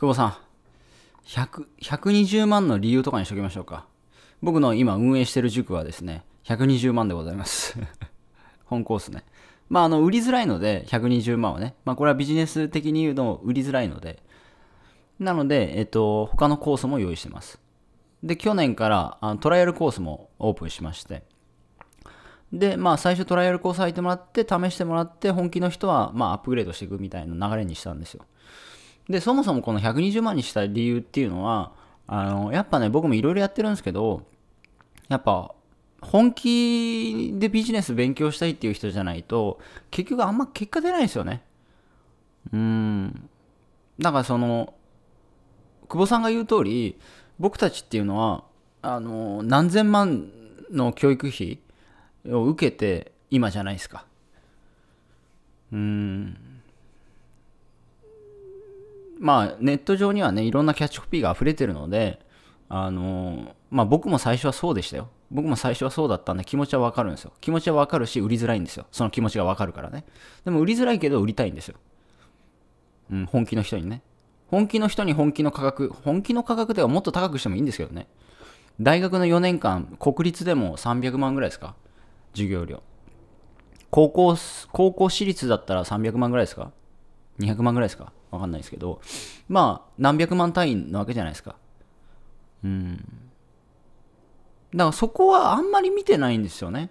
久保さん、1 2 0万の理由とかにしときましょうか。僕の今運営してる塾はですね、120万でございます。本コースね。まあ、あの、売りづらいので、120万はね。まあ、これはビジネス的に言うの売りづらいので。なので、えっと、他のコースも用意してます。で、去年からあのトライアルコースもオープンしまして。で、まあ、最初トライアルコース入ってもらって、試してもらって、本気の人は、まあ、アップグレードしていくみたいな流れにしたんですよ。で、そもそもこの120万にした理由っていうのは、あの、やっぱね、僕もいろいろやってるんですけど、やっぱ、本気でビジネス勉強したいっていう人じゃないと、結局あんま結果出ないですよね。うん。だからその、久保さんが言う通り、僕たちっていうのは、あの、何千万の教育費を受けて今じゃないですか。うん。まあ、ネット上にはね、いろんなキャッチコピーが溢れてるので、あのまあ、僕も最初はそうでしたよ。僕も最初はそうだったんで気持ちはわかるんですよ。気持ちはわかるし、売りづらいんですよ。その気持ちがわかるからね。でも売りづらいけど売りたいんですよ。うん、本気の人にね。本気の人に本気の価格、本気の価格ではもっと高くしてもいいんですけどね。大学の4年間、国立でも300万ぐらいですか授業料。高校、高校私立だったら300万ぐらいですか ?200 万ぐらいですかわかんないですけど、まあ、何百万単位なわけじゃないですか。うん。だからそこはあんまり見てないんですよね。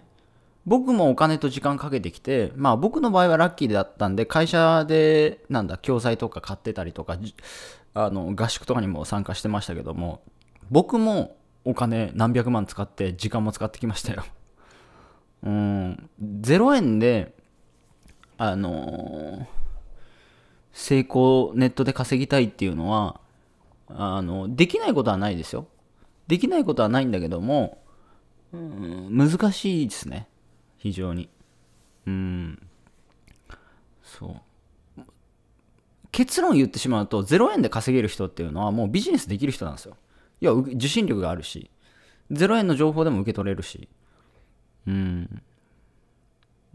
僕もお金と時間かけてきて、まあ僕の場合はラッキーだったんで、会社で、なんだ、教材とか買ってたりとか、あの、合宿とかにも参加してましたけども、僕もお金何百万使って、時間も使ってきましたよ。うん、0円で、あのー成功ネットで稼ぎたいっていうのはあのできないことはないですよできないことはないんだけども、うん、難しいですね非常にうんそう結論言ってしまうと0円で稼げる人っていうのはもうビジネスできる人なんですよ要は受信力があるし0円の情報でも受け取れるしうん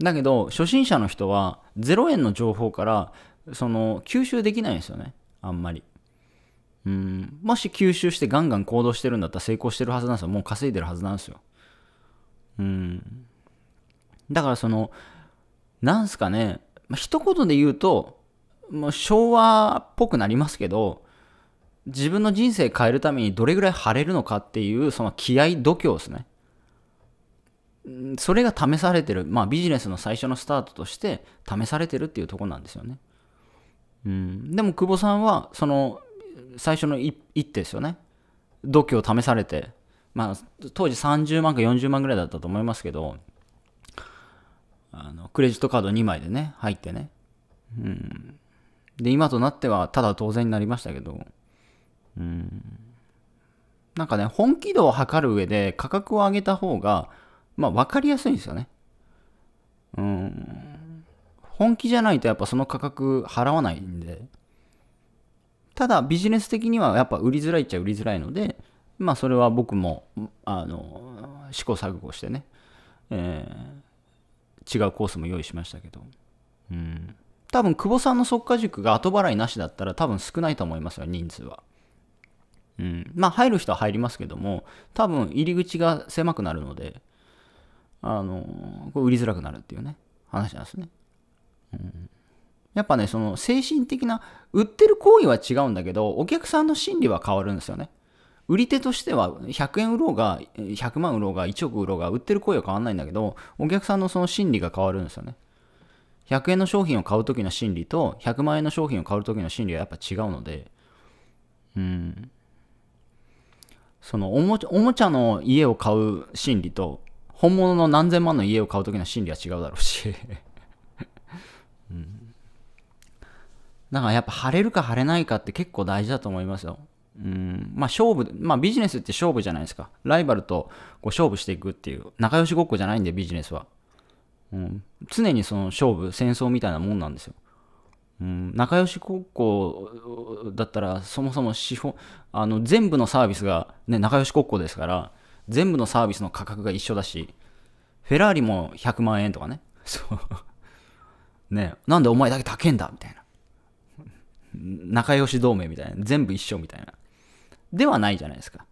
だけど初心者の人は0円の情報からその、吸収できないんですよね。あんまり。うん、もし吸収してガンガン行動してるんだったら成功してるはずなんですよ。もう稼いでるはずなんですよ。うん。だからその、なんすかね、まあ、一言で言うと、まあ、昭和っぽくなりますけど、自分の人生変えるためにどれぐらい晴れるのかっていう、その気合度胸ですね。それが試されてる、まあビジネスの最初のスタートとして試されてるっていうとこなんですよね。うん、でも久保さんはその最初の一手ですよね度胸を試されて、まあ、当時30万か40万ぐらいだったと思いますけどあのクレジットカード2枚でね入ってね、うん、で今となってはただ当然になりましたけど、うん、なんかね本気度を測る上で価格を上げた方が、まあ、分かりやすいんですよね。うん本気じゃないとやっぱその価格払わないんで、ただビジネス的にはやっぱ売りづらいっちゃ売りづらいので、まあそれは僕も、あの、試行錯誤してね、えー、違うコースも用意しましたけど、うん。多分久保さんの即価塾が後払いなしだったら多分少ないと思いますよ、人数は。うん、まあ入る人は入りますけども多分入り口が狭くなるのであのこれ売りづらくなるっていうね話なんですね。うんやっぱね、その精神的な、売ってる行為は違うんだけど、お客さんの心理は変わるんですよね。売り手としては、100円売ろうが、100万売ろうが、1億売ろうが、売ってる行為は変わんないんだけど、お客さんのその心理が変わるんですよね。100円の商品を買う時の心理と、100万円の商品を買う時の心理はやっぱ違うので、うん。そのおもち、おもちゃの家を買う心理と、本物の何千万の家を買う時の心理は違うだろうしだからやっぱ晴れるか晴れないかって結構大事だと思いますよ。うん、まあ勝負、まあビジネスって勝負じゃないですか。ライバルとこう勝負していくっていう、仲良しごっこじゃないんでビジネスは。うん、常にその勝負、戦争みたいなもんなんですよ。うん、仲良しごっこだったら、そもそも資本、あの全部のサービスが、ね、仲良しごっこですから、全部のサービスの価格が一緒だし、フェラーリも100万円とかね。そう。ねなんでお前だけ高えんだみたいな。仲良し同盟みたいな、全部一緒みたいな。ではないじゃないですか。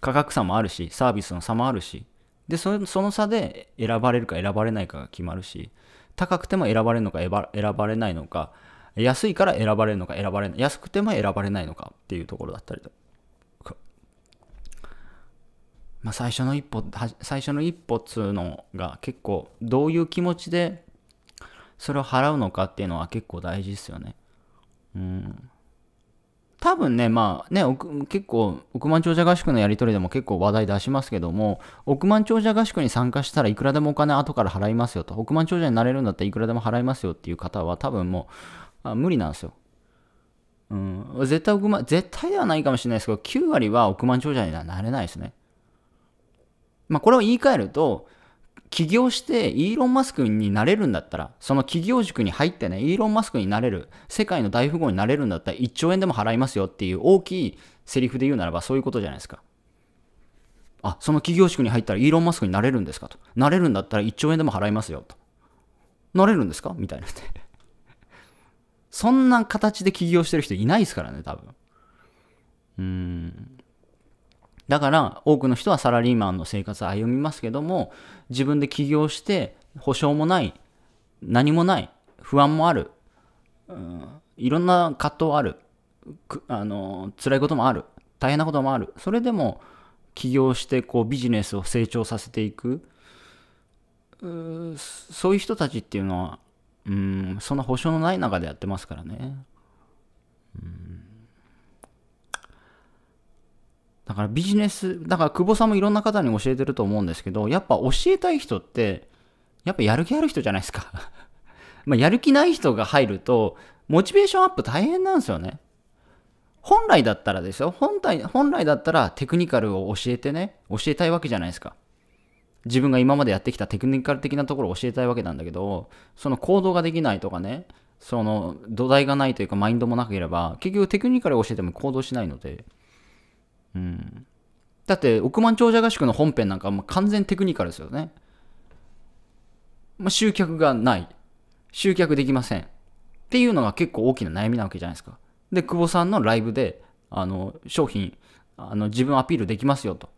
価格差もあるし、サービスの差もあるし、で、その差で選ばれるか選ばれないかが決まるし、高くても選ばれるのか選ばれないのか、安いから選ばれるのか選ばれない、安くても選ばれないのかっていうところだったりとか。まあ、最初の一歩、最初の一歩っつうのが結構どういう気持ちでそれを払うのかっていうのは結構大事ですよね。多分ね、まあね、結構、億万長者合宿のやり取りでも結構話題出しますけども、億万長者合宿に参加したらいくらでもお金後から払いますよと、億万長者になれるんだったらいくらでも払いますよっていう方は多分もう、あ無理なんですよ。うん、絶対億万、絶対ではないかもしれないですけど、9割は億万長者にはなれないですね。まあこれを言い換えると、起業してイーロン・マスクになれるんだったら、その起業塾に入ってね、イーロン・マスクになれる、世界の大富豪になれるんだったら1兆円でも払いますよっていう大きいセリフで言うならばそういうことじゃないですか。あ、その起業塾に入ったらイーロン・マスクになれるんですかと。なれるんだったら1兆円でも払いますよと。なれるんですかみたいな。そんな形で起業してる人いないですからね、多分。うーん。だから多くの人はサラリーマンの生活を歩みますけども自分で起業して保証もない何もない不安もある、うん、いろんな葛藤あるあの辛いこともある大変なこともあるそれでも起業してこうビジネスを成長させていくそういう人たちっていうのはうんそんな保証のない中でやってますからね。だからビジネス、だから久保さんもいろんな方に教えてると思うんですけど、やっぱ教えたい人って、やっぱやる気ある人じゃないですか まやる気ない人が入ると、モチベーションアップ大変なんですよね。本来だったらですよ。本体、本来だったらテクニカルを教えてね、教えたいわけじゃないですか。自分が今までやってきたテクニカル的なところを教えたいわけなんだけど、その行動ができないとかね、その土台がないというかマインドもなければ、結局テクニカルを教えても行動しないので、うん。だって億万長者合宿の本編なんかもう完全テクニカルですよね。まあ、集客がない。集客できません。っていうのが結構大きな悩みなわけじゃないですか。で、久保さんのライブで、あの、商品、あの、自分アピールできますよと。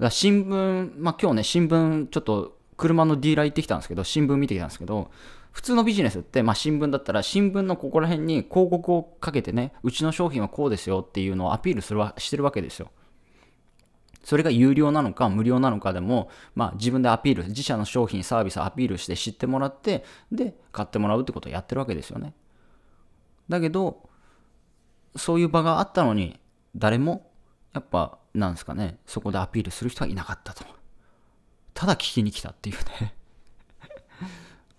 だ新聞、まあ、今日ね、新聞、ちょっと車のディーラー行ってきたんですけど、新聞見てきたんですけど、普通のビジネスって、まあ、新聞だったら新聞のここら辺に広告をかけてねうちの商品はこうですよっていうのをアピールするわしてるわけですよそれが有料なのか無料なのかでも、まあ、自分でアピール自社の商品サービスをアピールして知ってもらってで買ってもらうってことをやってるわけですよねだけどそういう場があったのに誰もやっぱなんですかねそこでアピールする人はいなかったとただ聞きに来たっていうね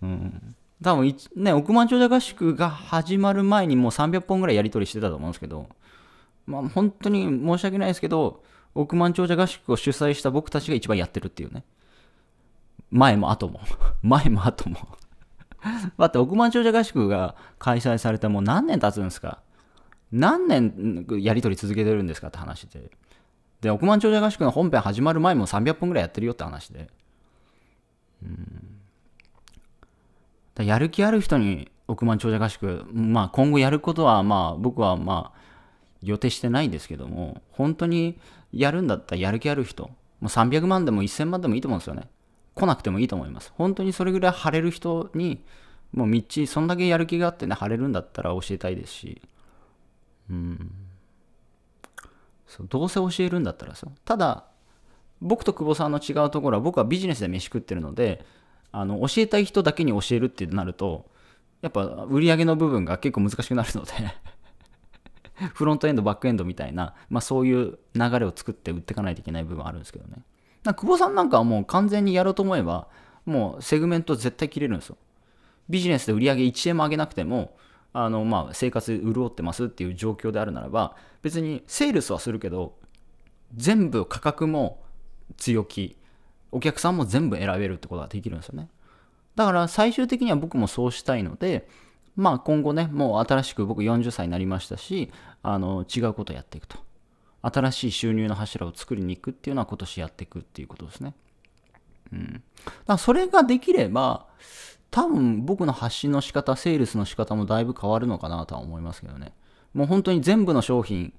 うん多分ね、億万長者合宿が始まる前にもう300本ぐらいやり取りしてたと思うんですけど、まあ、本当に申し訳ないですけど、億万長者合宿を主催した僕たちが一番やってるっていうね。前も後も。前も後もだ って億万長者合宿が開催されてもう何年経つんですか何年やり取り続けてるんですかって話で。で、億万長者合宿の本編始まる前も300本ぐらいやってるよって話で。うんやる気ある人に億万長者合宿、まあ、今後やることはまあ僕はまあ予定してないですけども本当にやるんだったらやる気ある人もう300万でも1000万でもいいと思うんですよね来なくてもいいと思います本当にそれぐらい晴れる人にもうみっちそんだけやる気があってね晴れるんだったら教えたいですしうんそうどうせ教えるんだったらさ、ただ僕と久保さんの違うところは僕はビジネスで飯食ってるのであの教えたい人だけに教えるってなるとやっぱ売り上げの部分が結構難しくなるので フロントエンドバックエンドみたいな、まあ、そういう流れを作って売っていかないといけない部分あるんですけどねな久保さんなんかはもう完全にやろうと思えばもうセグメント絶対切れるんですよビジネスで売り上げ1円も上げなくてもあのまあ生活潤ってますっていう状況であるならば別にセールスはするけど全部価格も強気お客さんも全部選べるってことができるんですよね。だから最終的には僕もそうしたいので、まあ今後ね、もう新しく僕40歳になりましたし、あの、違うことやっていくと。新しい収入の柱を作りに行くっていうのは今年やっていくっていうことですね。うん。だからそれができれば、多分僕の発信の仕方、セールスの仕方もだいぶ変わるのかなとは思いますけどね。もう本当に全部の商品、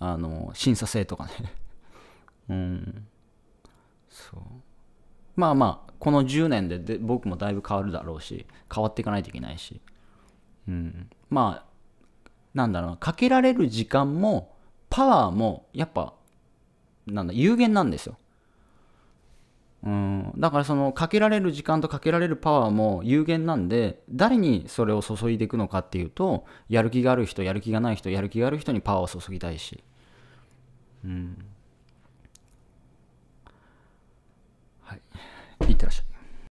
あの、審査制とかね。うん。そうまあまあこの10年でで僕もだいぶ変わるだろうし変わっていかないといけないし、うん、まあなんだろうかけられる時間もパワーもやっぱなんだ有限なんですようんだからそのかけられる時間とかけられるパワーも有限なんで誰にそれを注いでいくのかっていうとやる気がある人やる気がない人やる気がある人にパワーを注ぎたいしうんいってらっしゃい。